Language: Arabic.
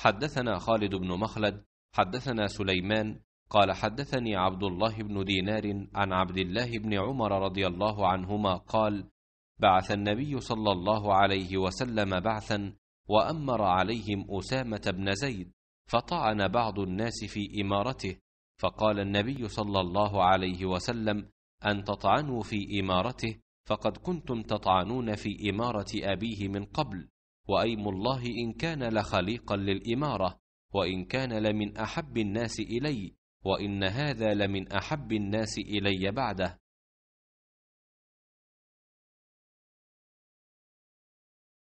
حدثنا خالد بن مخلد حدثنا سليمان قال حدثني عبد الله بن دينار عن عبد الله بن عمر رضي الله عنهما قال بعث النبي صلى الله عليه وسلم بعثا وامر عليهم اسامه بن زيد فطعن بعض الناس في امارته فقال النبي صلى الله عليه وسلم ان تطعنوا في امارته فقد كنتم تطعنون في اماره ابيه من قبل وايم الله ان كان لخليقا للاماره وان كان لمن احب الناس الي وان هذا لمن احب الناس الي بعده